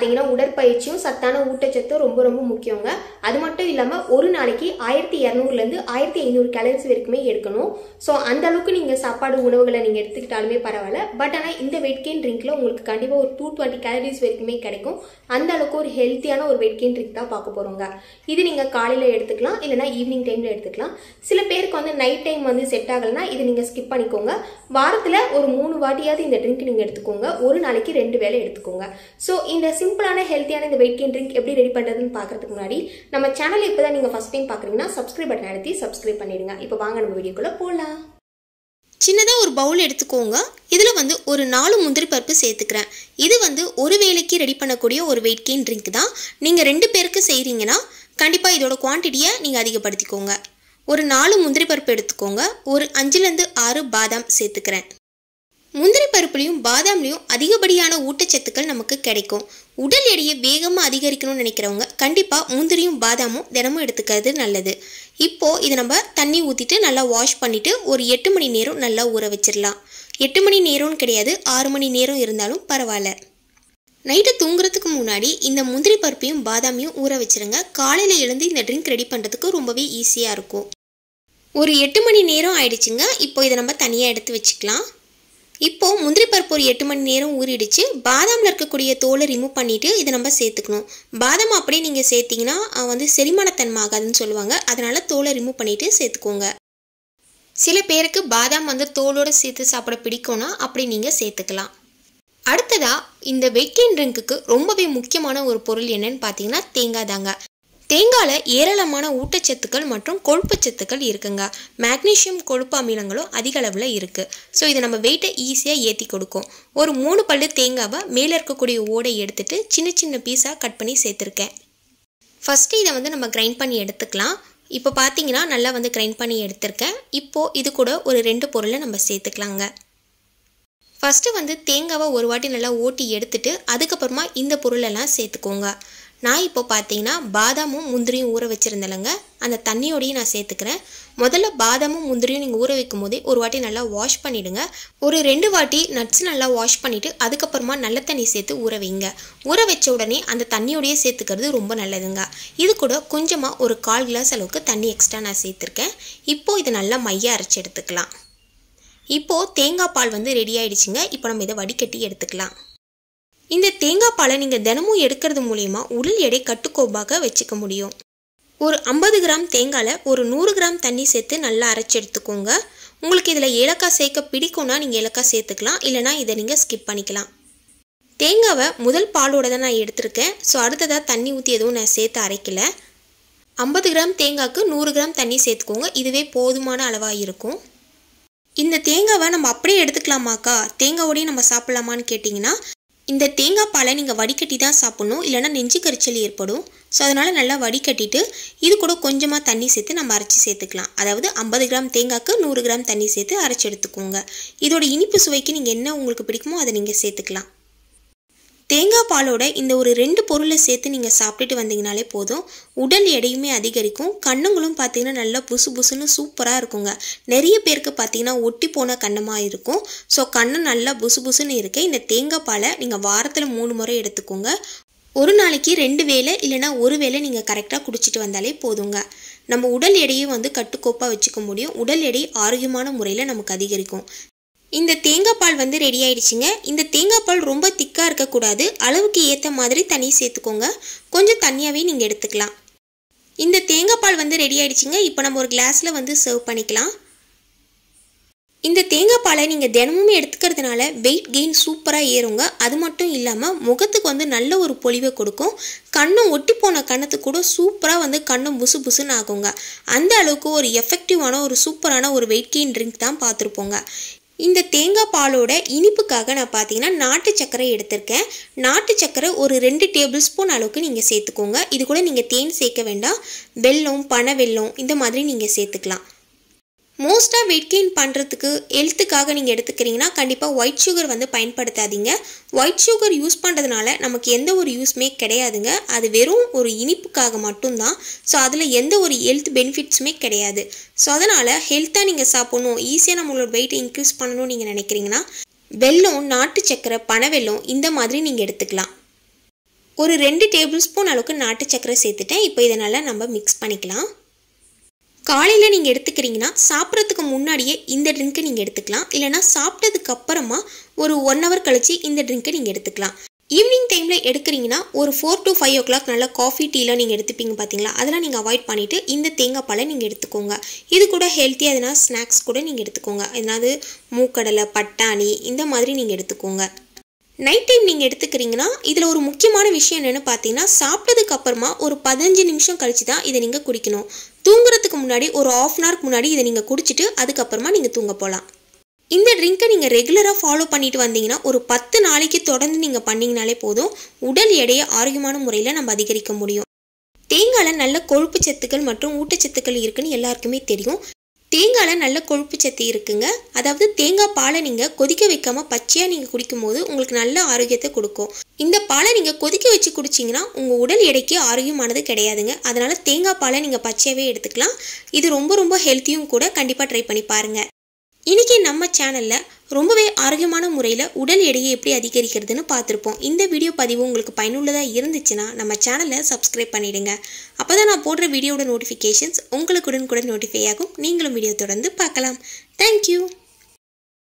பார்த்தீங்கன்னா உடற்பயிற்சியும் சத்தான ஊட்டச்சத்தும் ரொம்ப ரொம்ப முக்கியங்க அது மட்டும் இல்லாமல் ஒரு நாளைக்கு ஆயிரத்தி இரநூறுலேருந்து ஆயிரத்தி ஐநூறு கேலரிஸ் வரைக்குமே எடுக்கணும் ஸோ அந்த அளவுக்கு நீங்கள் சாப்பாடு உணவுகளை நீங்கள் எடுத்துக்கிட்டாலுமே பரவாயில்ல பட் ஆனால் இந்த வெயிட் கெயின் ட்ரிங்க்கில் உங்களுக்கு கண்டிப்பாக ஒரு டூ டுவெண்ட்டி கேலரிஸ் வரைக்குமே கிடைக்கும் அந்த அளவுக்கு ஒரு ஹெல்த்தியான ஒரு வெயிட் கெயின் ட்ரிங்க் தான் பார்க்க போகிறோங்க இது நீங்கள் காலையில் எடுத்துக்கலாம் இல்லைனா ஈவினிங் டைமில் எடுத்துக்கலாம் சில பேருக்கு வந்து நைட் டைம் வந்து செட் ஆகலைன்னா இதை நீங்கள் ஸ்கிப் பண்ணிக்கோங்க வாரத்தில் ஒரு மூணு வாட்டியாவது இந்த ட்ரிங்க் நீங்கள் எடுத்துக்கோங்க ஒரு நாளைக்கு ரெண்டு வேலை எடுத்துக்கோங்க ஸோ இந்த சிம் சிம்பிளான ஹெல்த்தியான இந்த வெயிட் கெயின் ட்ரிங்க் எப்படி ரெடி பண்ணுறதுன்னு பார்க்கறதுக்கு முன்னாடி நம்ம சேனல் இப்போ தான் நீங்கள் ஃபஸ்ட் டைம் பார்க்குறீங்கன்னா சப்ஸ்கிரைப் பட்டன் அழுத்தி சப்ஸ்கிரைப் பண்ணிடுங்க இப்போ வாங்க நம்ம வீடியோக்குள்ளே போகலாம் சின்னதாக ஒரு பவுல் எடுத்துக்கோங்க இதில் வந்து ஒரு நாலு முந்திரி பருப்பு சேர்த்துக்கிறேன் இது வந்து ஒரு வேலைக்கு ரெடி பண்ணக்கூடிய ஒரு வெயிட் கெயின் ட்ரிங்க் தான் நீங்கள் ரெண்டு பேருக்கு செய்கிறீங்கன்னா கண்டிப்பாக இதோட குவான்டிட்டியை நீங்கள் அதிகப்படுத்திக்கோங்க ஒரு நாலு முந்திரி பருப்பு எடுத்துக்கோங்க ஒரு அஞ்சுலேருந்து ஆறு பாதாம் சேர்த்துக்கிறேன் முந்திரி பருப்புலையும் பாதாம்லேயும் அதிகப்படியான ஊட்டச்சத்துக்கள் நமக்கு கிடைக்கும் உடல் எடையை வேகமாக அதிகரிக்கணும்னு நினைக்கிறவங்க கண்டிப்பாக முந்திரியும் பாதாமும் தினமும் எடுத்துக்கிறது நல்லது இப்போது இதை நம்ம தண்ணி ஊற்றிட்டு நல்லா வாஷ் பண்ணிவிட்டு ஒரு எட்டு மணி நேரம் நல்லா ஊற வச்சிடலாம் எட்டு மணி நேரம்னு கிடையாது ஆறு மணி நேரம் இருந்தாலும் பரவாயில்ல நைட்டு தூங்குறதுக்கு முன்னாடி இந்த முந்திரி பருப்பையும் பாதாமையும் ஊற வச்சுருங்க காலையில் எழுந்து இந்த ட்ரிங்க் ரெடி பண்ணுறதுக்கு ரொம்பவே ஈஸியாக இருக்கும் ஒரு எட்டு மணி நேரம் ஆயிடுச்சுங்க இப்போ இதை நம்ம தனியாக எடுத்து வச்சுக்கலாம் இப்போது முந்திரி பருப்பு ஒரு எட்டு மணி நேரம் ஊறிடுச்சு பாதாமில் இருக்கக்கூடிய தோலை ரிமூவ் பண்ணிவிட்டு இதை நம்ம சேர்த்துக்கணும் பாதாம் அப்படியே நீங்கள் சேர்த்திங்கன்னா வந்து செரிமானத்தன்மாகாதுன்னு சொல்லுவாங்க அதனால் தோலை ரிமூவ் பண்ணிவிட்டு சேர்த்துக்கோங்க சில பேருக்கு பாதாம் வந்து தோலோடு சேர்த்து சாப்பிட பிடிக்கும்னா அப்படி நீங்கள் சேர்த்துக்கலாம் அடுத்ததாக இந்த வெக்கேன் ட்ரிங்க்குக்கு ரொம்பவே முக்கியமான ஒரு பொருள் என்னன்னு பார்த்தீங்கன்னா தேங்காய் தாங்க தேங்காயில் ஏராளமான ஊட்டச்சத்துக்கள் மற்றும் கொழுப்பு சத்துக்கள் இருக்குங்க மேக்னீஷியம் கொழுப்பு அமிலங்களும் அதிக அளவில் இருக்குது ஸோ இதை நம்ம வெயிட்டை ஈஸியாக ஏற்றி கொடுக்கும் ஒரு மூணு பல்லு தேங்காவை மேலே இருக்கக்கூடிய ஓடை எடுத்துகிட்டு சின்ன சின்ன பீஸாக கட் பண்ணி சேர்த்துருக்கேன் ஃபஸ்ட்டு இதை வந்து நம்ம கிரைண்ட் பண்ணி எடுத்துக்கலாம் இப்போ பார்த்தீங்கன்னா நல்லா வந்து கிரைண்ட் பண்ணி எடுத்திருக்கேன் இப்போது இது கூட ஒரு ரெண்டு பொருளை நம்ம சேர்த்துக்கலாங்க ஃபஸ்ட்டு வந்து தேங்காவை ஒரு வாட்டி நல்லா ஓட்டி எடுத்துட்டு அதுக்கப்புறமா இந்த பொருளெல்லாம் சேர்த்துக்கோங்க நான் இப்போ பார்த்தீங்கன்னா பாதாமும் முந்திரியும் ஊற வச்சுருந்தேலங்க அந்த தண்ணியோடையும் நான் சேர்த்துக்கிறேன் முதல்ல பாதாமும் முந்திரியும் நீங்கள் ஊற வைக்கும் போதே ஒரு வாட்டி நல்லா வாஷ் பண்ணிவிடுங்க ஒரு ரெண்டு வாட்டி நட்ஸ் நல்லா வாஷ் பண்ணிவிட்டு அதுக்கப்புறமா நல்ல தண்ணி சேர்த்து ஊற வைங்க ஊற வச்ச உடனே அந்த தண்ணியோடையே சேர்த்துக்கிறது ரொம்ப நல்லதுங்க இது கூட கொஞ்சமாக ஒரு கால் கிளாஸ் அளவுக்கு தண்ணி எக்ஸ்ட்ரா நான் சேர்த்துருக்கேன் இப்போது இதை நல்லா மையாக அரைச்சி எடுத்துக்கலாம் இப்போது தேங்காய் பால் வந்து ரெடி ஆயிடுச்சுங்க இப்போ நம்ம இதை வடிகட்டி எடுத்துக்கலாம் இந்த தேங்காய் பாலை நீங்கள் தினமும் எடுக்கிறது மூலிமா உடல் எடை கட்டுக்கோப்பாக வச்சுக்க முடியும் ஒரு ஐம்பது கிராம் தேங்காயில் ஒரு நூறு கிராம் தண்ணி சேர்த்து நல்லா அரைச்சி எடுத்துக்கோங்க உங்களுக்கு இதில் ஏலக்காய் சேர்க்க பிடிக்கும்னா நீங்கள் ஏலக்காய் சேர்த்துக்கலாம் இல்லைனா இதை நீங்கள் ஸ்கிப் பண்ணிக்கலாம் தேங்காவை முதல் பாலோட தான் நான் எடுத்திருக்கேன் ஸோ அடுத்ததாக தண்ணி ஊற்றி எதுவும் நான் சேர்த்து அரைக்கல ஐம்பது கிராம் தேங்காய்க்கு நூறு கிராம் தண்ணி சேர்த்துக்கோங்க இதுவே போதுமான அளவாக இருக்கும் இந்த தேங்காவை நம்ம அப்படியே எடுத்துக்கலாமாக்கா தேங்காவோடையும் நம்ம சாப்பிட்லாமான்னு கேட்டிங்கன்னா இந்த தேங்காய் பாலை நீங்கள் வடிகட்டி தான் சாப்பிட்ணும் இல்லைனா நெஞ்சு கரிச்சல் ஏற்படும் ஸோ அதனால் நல்லா வடிகட்டிட்டு இது கூட கொஞ்சமாக தண்ணி சேர்த்து நம்ம அரைச்சி சேர்த்துக்கலாம் அதாவது ஐம்பது கிராம் தேங்காய்க்கு நூறு கிராம் தண்ணி சேர்த்து அரைச்சி எடுத்துக்கோங்க இதோட இனிப்பு சுவைக்கு நீங்கள் என்ன உங்களுக்கு பிடிக்குமோ அதை நீங்கள் சேர்த்துக்கலாம் தேங்காய் பாலோட இந்த ஒரு ரெண்டு பொருளை சேர்த்து நீங்கள் சாப்பிட்டுட்டு வந்தீங்கனாலே போதும் உடல் எடையுமே அதிகரிக்கும் கண்ணுங்களும் பார்த்தீங்கன்னா நல்லா புசு புசுன்னு சூப்பராக இருக்குங்க நிறைய பேருக்கு பார்த்தீங்கன்னா ஒட்டி போன கண்ணமாக இருக்கும் ஸோ கண்ணு நல்லா புசு புசுன்னு இருக்கு இந்த தேங்காய் பாலை நீங்கள் வாரத்தில் மூணு முறை எடுத்துக்கோங்க ஒரு நாளைக்கு ரெண்டு வேலை இல்லைனா ஒரு வேலை நீங்கள் கரெக்டாக குடிச்சிட்டு வந்தாலே போதுங்க நம்ம உடல் எடையை வந்து கட்டுக்கோப்பாக வச்சுக்க முடியும் உடல் எடை ஆரோக்கியமான முறையில் நமக்கு அதிகரிக்கும் இந்த தேங்காய் பால் வந்து ரெடி ஆயிடுச்சுங்க இந்த தேங்காய் பால் ரொம்ப திக்காக இருக்கக்கூடாது அளவுக்கு ஏற்ற மாதிரி தண்ணி சேர்த்துக்கோங்க கொஞ்சம் தண்ணியாகவே நீங்கள் எடுத்துக்கலாம் இந்த தேங்காய் பால் வந்து ரெடி ஆயிடுச்சுங்க இப்போ நம்ம ஒரு கிளாஸில் வந்து சர்வ் பண்ணிக்கலாம் இந்த தேங்காய் பாலை நீங்கள் தினமும் எடுத்துக்கிறதுனால வெயிட் கெயின் சூப்பராக ஏறுங்க அது மட்டும் இல்லாமல் முகத்துக்கு வந்து நல்ல ஒரு பொலிவை கொடுக்கும் கண்ணும் ஒட்டி போன கண்ணத்து கூட சூப்பராக வந்து கண்ணும் புசு புசுன்னு ஆகுங்க அந்த அளவுக்கு ஒரு எஃபெக்டிவான ஒரு சூப்பரான ஒரு வெயிட் கெயின் ட்ரிங்க் தான் பார்த்துருப்போங்க இந்த தேங்காய் பாலோட இனிப்புக்காக நான் பார்த்தீங்கன்னா நாட்டு சர்க்கரை எடுத்திருக்கேன் நாட்டு சர்க்கரை ஒரு ரெண்டு டேபிள் ஸ்பூன் அளவுக்கு நீங்கள் சேர்த்துக்கோங்க இது கூட நீங்கள் தேன் சேர்க்க வேண்டாம் வெல்லம் பனை வெல்லம் இந்த மாதிரி நீங்கள் சேர்த்துக்கலாம் மோஸ்ட்டாக வெயிட் கிளீன் பண்ணுறதுக்கு ஹெல்த்துக்காக நீங்கள் எடுத்துக்கிறீங்கன்னா கண்டிப்பாக ஒயிட் சுகர் வந்து பயன்படுத்தாதீங்க ஒயிட் சுகர் யூஸ் பண்ணுறதுனால நமக்கு எந்த ஒரு யூஸ்மே கிடையாதுங்க அது வெறும் ஒரு இனிப்புக்காக மட்டும்தான் ஸோ அதில் எந்த ஒரு ஹெல்த் பெனிஃபிட்ஸுமே கிடையாது ஸோ அதனால் ஹெல்த்தாக நீங்கள் சாப்பிட்ணும் ஈஸியாக நம்மளோட வெயிட்டை இன்க்ரீஸ் பண்ணணும்னு நீங்கள் நினைக்கிறீங்கன்னா வெல்லம் நாட்டு சக்கரை பனவெல்லம் இந்த மாதிரி நீங்கள் எடுத்துக்கலாம் ஒரு ரெண்டு டேபிள் ஸ்பூன் அளவுக்கு நாட்டு சக்கரை சேர்த்துட்டேன் இப்போ இதை நல்லா நம்ம மிக்ஸ் பண்ணிக்கலாம் காலையில் நீங்கள் எடுத்துக்கிறீங்கன்னா சாப்பிட்றதுக்கு முன்னாடியே இந்த ட்ரிங்க்கை நீங்கள் எடுத்துக்கலாம் இல்லைனா சாப்பிட்டதுக்கு அப்புறமா ஒரு ஒன் ஹவர் கழித்து இந்த ட்ரிங்க்கை நீங்கள் எடுத்துக்கலாம் ஈவினிங் டைமில் எடுக்கிறீங்கன்னா ஒரு four to five o'clock நல்லா காஃபி டீலாம் நீங்கள் எடுத்துப்பீங்க பார்த்தீங்களா அதெல்லாம் நீங்கள் அவாய்ட் பண்ணிவிட்டு இந்த தேங்காய் பழம் நீங்கள் எடுத்துக்கோங்க இது கூட ஹெல்த்தியாக எதனா ஸ்நாக்ஸ் கூட நீங்கள் எடுத்துக்கோங்க எதனாவது மூக்கடலை பட்டாணி இந்த மாதிரி நீங்கள் எடுத்துக்கோங்க நைட் டைம் நீங்கள் எடுத்துக்கிறீங்கன்னா இதில் ஒரு முக்கியமான விஷயம் என்னென்னு பார்த்தீங்கன்னா சாப்பிட்டதுக்கு அப்புறமா ஒரு பதினஞ்சு நிமிஷம் கழித்து தான் இதை நீங்கள் குடிக்கணும் தூங்குறதுக்கு முன்னாடி ஒரு ஆஃப் அன் ஹவருக்கு முன்னாடி இதை நீங்கள் குடிச்சிட்டு அதுக்கப்புறமா நீங்கள் தூங்க போகலாம் இந்த ட்ரிங்க்கை நீங்கள் ரெகுலராக ஃபாலோ பண்ணிட்டு வந்தீங்கன்னா ஒரு பத்து நாளைக்கு தொடர்ந்து நீங்கள் பண்ணிங்கனாலே போதும் உடல் எடையை ஆரோக்கியமான முறையில் நம்ம அதிகரிக்க முடியும் தேங்காயில் நல்ல கொழுப்பு சத்துக்கள் மற்றும் ஊட்டச்சத்துக்கள் இருக்குன்னு எல்லாருக்குமே தெரியும் தேங்காயில் நல்ல கொழுப்பு சத்து இருக்குங்க அதாவது தேங்காய் பாலை நீங்கள் கொதிக்க வைக்காமல் பச்சையாக நீங்கள் குடிக்கும்போது உங்களுக்கு நல்ல ஆரோக்கியத்தை கொடுக்கும் இந்த பாலை நீங்கள் கொதிக்க வச்சு குடிச்சிங்கன்னா உங்கள் உடல் எடைக்கு ஆரோக்கியமானது கிடையாதுங்க அதனால் தேங்காய் பாலை நீங்கள் பச்சையாகவே எடுத்துக்கலாம் இது ரொம்ப ரொம்ப ஹெல்த்தியும் கூட கண்டிப்பாக ட்ரை பண்ணி பாருங்கள் இன்றைக்கி நம்ம சேனலில் ரொம்பவே ஆரோக்கியமான முறையில் உடல் எடையை எப்படி அதிகரிக்கிறதுன்னு பார்த்துருப்போம் இந்த வீடியோ பதிவு உங்களுக்கு பயனுள்ளதாக இருந்துச்சுன்னா நம்ம சேனலை சப்ஸ்கிரைப் பண்ணிவிடுங்க அப்போ தான் நான் போடுற வீடியோட நோட்டிஃபிகேஷன்ஸ் உங்களுக்குடன் கூட நோட்டிஃபை ஆகும் நீங்களும் வீடியோ தொடர்ந்து பார்க்கலாம் தேங்க்யூ